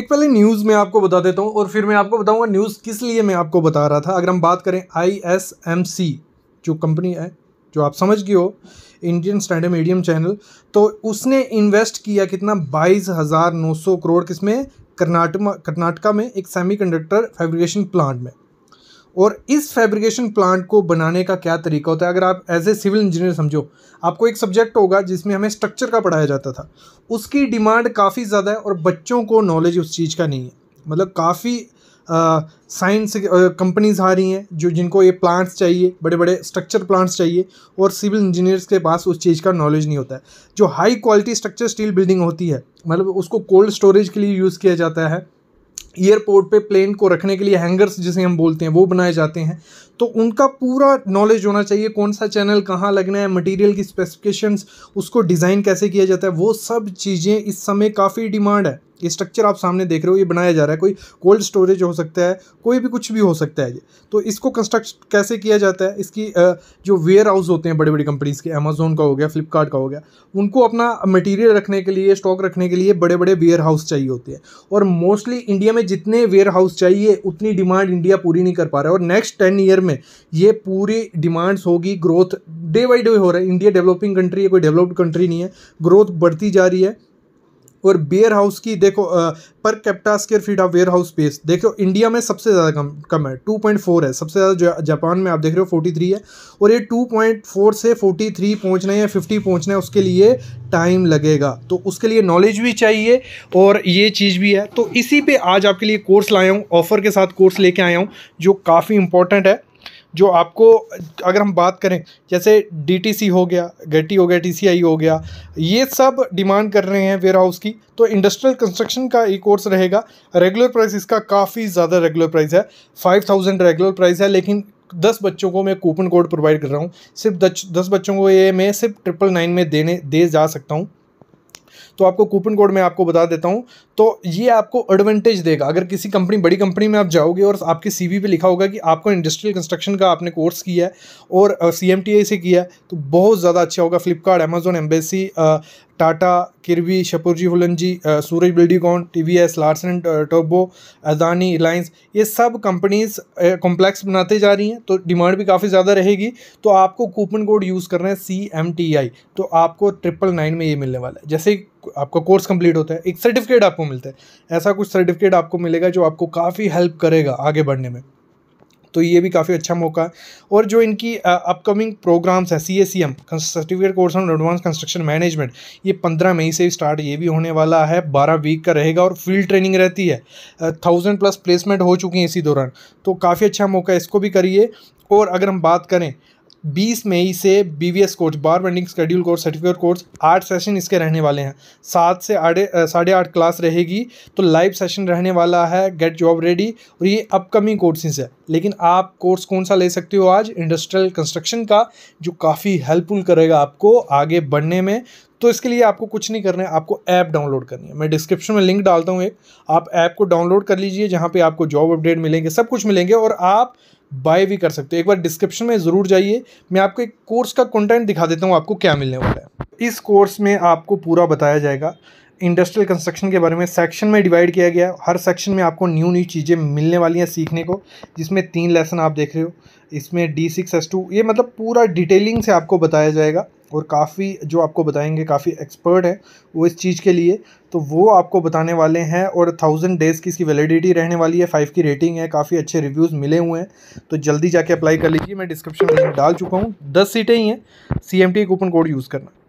एक पहले न्यूज़ में आपको बता देता हूँ और फिर मैं आपको बताऊँगा न्यूज़ किस लिए मैं आपको बता रहा था अगर हम बात करें आई एस एम सी जो कंपनी है जो आप समझ गए हो इंडियन स्टैंडर्ड मीडियम चैनल तो उसने इन्वेस्ट किया कितना बाईस हज़ार नौ सौ करोड़ किसमें कर्नाटक कर्नाटका में एक सेमीकंडक्टर फैब्रिकेशन प्लांट में और इस फैब्रिकेशन प्लांट को बनाने का क्या तरीका होता है अगर आप एज ए सिविल इंजीनियर समझो आपको एक सब्जेक्ट होगा जिसमें हमें स्ट्रक्चर का पढ़ाया जाता था उसकी डिमांड काफ़ी ज़्यादा है और बच्चों को नॉलेज उस चीज़ का नहीं है मतलब काफ़ी साइंस कंपनीज आ रही हैं जो जिनको ये प्लांट्स चाहिए बड़े बड़े स्ट्रक्चर प्लांट्स चाहिए और सिविल इंजीनियर्स के पास उस चीज़ का नॉलेज नहीं होता है जो high quality structure steel building होती है मतलब उसको कोल्ड स्टोरेज के लिए यूज़ किया जाता है एयरपोर्ट पे प्लेन को रखने के लिए हैंगर्स जिसे हम बोलते हैं वो बनाए जाते हैं तो उनका पूरा नॉलेज होना चाहिए कौन सा चैनल कहाँ लगना है मटेरियल की स्पेसिफिकेशंस उसको डिज़ाइन कैसे किया जाता है वो सब चीज़ें इस समय काफ़ी डिमांड है ये स्ट्रक्चर आप सामने देख रहे हो ये बनाया जा रहा है कोई कोल्ड स्टोरेज हो सकता है कोई भी कुछ भी हो सकता है ये तो इसको कंस्ट्रक्ट कैसे किया जाता है इसकी जो वेयर हाउस होते हैं बड़ी बड़ी कंपनीज़ के अमेजोन का हो गया फ्लिपकार्ट का हो गया उनको अपना मटेरियल रखने के लिए स्टॉक रखने के लिए बड़े बड़े वेयर हाउस चाहिए होते हैं और मोस्टली इंडिया में जितने वेयर हाउस चाहिए उतनी डिमांड इंडिया पूरी नहीं कर पा रहा है और नेक्स्ट टेन ईयर में ये पूरी डिमांड्स होगी ग्रोथ डे बाई डे हो रहा है इंडिया डेवलपिंग कंट्री है कोई डेवलप्ड कंट्री नहीं है ग्रोथ बढ़ती जा रही है और वेयर हाउस की देखो per capita square feet of warehouse space देखो इंडिया में सबसे ज़्यादा कम कम है 2.4 है सबसे ज़्यादा जापान में आप देख रहे हो 43 है और ये 2.4 से 43 पहुंचना या 50 पहुंचना है उसके लिए टाइम लगेगा तो उसके लिए नॉलेज भी चाहिए और ये चीज़ भी है तो इसी पे आज आपके लिए कोर्स लाया हूँ ऑफ़र के साथ कोर्स लेके आया हूँ जो काफ़ी इंपॉर्टेंट है जो आपको अगर हम बात करें जैसे डीटीसी हो गया गेटी हो गया टीसीआई हो गया ये सब डिमांड कर रहे हैं वेयर हाउस की तो इंडस्ट्रियल कंस्ट्रक्शन का एक कोर्स रहेगा रेगुलर प्राइस इसका काफ़ी ज़्यादा रेगुलर प्राइस है फाइव थाउजेंड रेगुलर प्राइस है लेकिन दस बच्चों को मैं कूपन कोड प्रोवाइड कर रहा हूँ सिर्फ दस दस बच्चों को ये मैं सिर्फ ट्रिपल नाइन में देने दे जा सकता हूँ तो आपको कूपन कोड मैं आपको बता देता हूँ तो ये आपको एडवांटेज देगा अगर किसी कंपनी बड़ी कंपनी में आप जाओगे और आपके सी पे लिखा होगा कि आपको इंडस्ट्रियल कंस्ट्रक्शन का आपने कोर्स किया है और सी से किया है तो बहुत ज़्यादा अच्छा होगा फ्लिपकार्ट अमेजोन एम्बेसी टाटा किरवी शपुरजी जी Suraj Buildcon T V S Larsen and टर्बो अदानी रिलायंस ये सब कंपनीज कॉम्प्लेक्स बनाते जा रही हैं तो डिमांड भी काफ़ी ज़्यादा रहेगी तो आपको कूपन कोड यूज़ करना है सी एम टी आई तो आपको ट्रिपल नाइन में ये मिलने वाला है जैसे आपका कोर्स कंप्लीट होता है एक सर्टिफिकेट आपको मिलता है ऐसा कुछ सर्टिफिकेट आपको मिलेगा जो आपको काफ़ी हेल्प करेगा आगे बढ़ने में तो ये भी काफ़ी अच्छा मौका है और जो इनकी अपकमिंग प्रोग्राम्स है C S C M certificate course on advance construction management ये पंद्रह मई से स्टार्ट ये भी होने वाला है बारह वीक का रहेगा और फील्ड ट्रेनिंग रहती है थाउजेंड प्लस प्लेसमेंट हो चुकी हैं इसी दौरान तो काफ़ी अच्छा मौका है इसको भी करिए और अगर हम बात करें 20 मई से B S course bar bending schedule course certificate course आठ सेशन इसके रहने वाले हैं सात से आढ़े साढ़े आठ क्लास रहेगी तो लाइव सेशन रहने वाला है गेट जॉब रेडी और ये अपकमिंग कोर्सेज है लेकिन आप कोर्स कौन सा ले सकते हो आज इंडस्ट्रियल कंस्ट्रक्शन का जो काफ़ी हेल्पफुल करेगा आपको आगे बढ़ने में तो इसके लिए आपको कुछ नहीं करना है आपको ऐप डाउनलोड करनी है मैं डिस्क्रिप्शन में लिंक डालता हूँ एक आप ऐप को डाउनलोड कर लीजिए जहाँ पे आपको जॉब अपडेट मिलेंगे सब कुछ मिलेंगे और आप बाय भी कर सकते हो एक बार डिस्क्रिप्शन में ज़रूर जाइए मैं आपको एक कोर्स का कंटेंट दिखा देता हूँ आपको क्या मिलने वाला है इस कोर्स में आपको पूरा बताया जाएगा इंडस्ट्रियल कंस्ट्रक्शन के बारे में सेक्शन में डिवाइड किया गया है हर सेक्शन में आपको न्यू न्यू चीज़ें मिलने वाली हैं सीखने को जिसमें तीन लेसन आप देख रहे हो इसमें डी सिक्स एस टू ये मतलब पूरा डिटेलिंग से आपको बताया जाएगा और काफ़ी जो आपको बताएंगे काफ़ी एक्सपर्ट है वो इस चीज़ के लिए तो वो आपको बताने वाले हैं और थाउजेंड डेज़ की इसकी वैलिडिटी रहने वाली है फाइव की रेटिंग है काफ़ी अच्छे रिव्यूज़ मिले हुए हैं तो जल्दी जाके अप्लाई कर लीजिए मैं डिस्क्रिप्शन में डाल चुका हूँ दस सीटें ही हैं C M T coupon code use करना